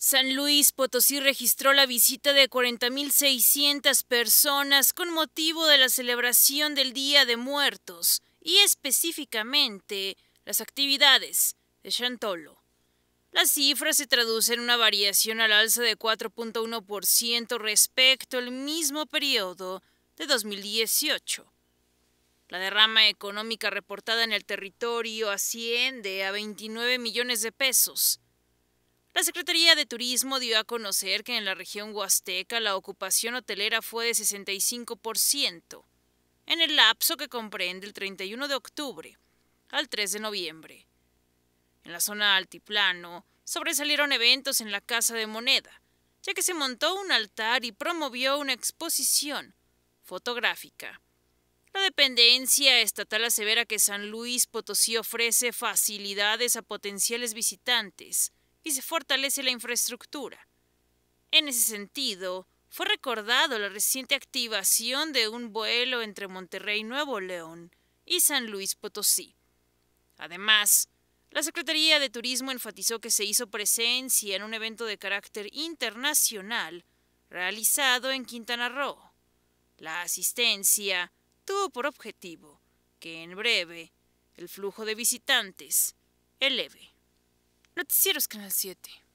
San Luis Potosí registró la visita de 40.600 personas con motivo de la celebración del Día de Muertos y específicamente las actividades de Chantolo. Las cifras se traduce en una variación al alza de 4.1% respecto al mismo periodo de 2018. La derrama económica reportada en el territorio asciende a 29 millones de pesos, la Secretaría de Turismo dio a conocer que en la región huasteca la ocupación hotelera fue de 65%, en el lapso que comprende el 31 de octubre al 3 de noviembre. En la zona altiplano sobresalieron eventos en la Casa de Moneda, ya que se montó un altar y promovió una exposición fotográfica. La dependencia estatal asevera que San Luis Potosí ofrece facilidades a potenciales visitantes, se fortalece la infraestructura. En ese sentido, fue recordado la reciente activación de un vuelo entre Monterrey Nuevo León y San Luis Potosí. Además, la Secretaría de Turismo enfatizó que se hizo presencia en un evento de carácter internacional realizado en Quintana Roo. La asistencia tuvo por objetivo que en breve el flujo de visitantes eleve. Noticieros Canal 7.